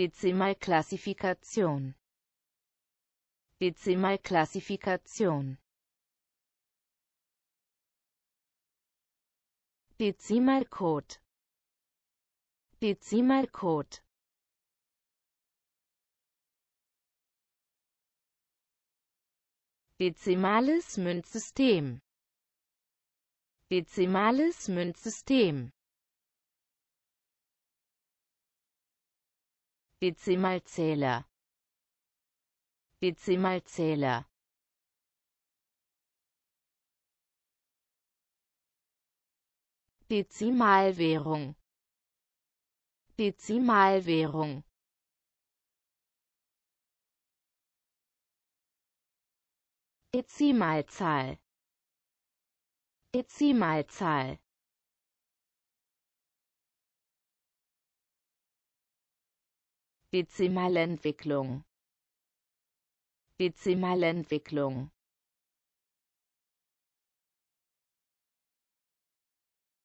Dezimalklassifikation Dezimalklassifikation Dezimalcode Dezimalcode Dezimales Münzsystem Dezimales Münzsystem Dezimalzähler Dezimalzähler Dezimalwährung Dezimalwährung Dezimalzahl Dezimalzahl Dezimalentwicklung Dezimalentwicklung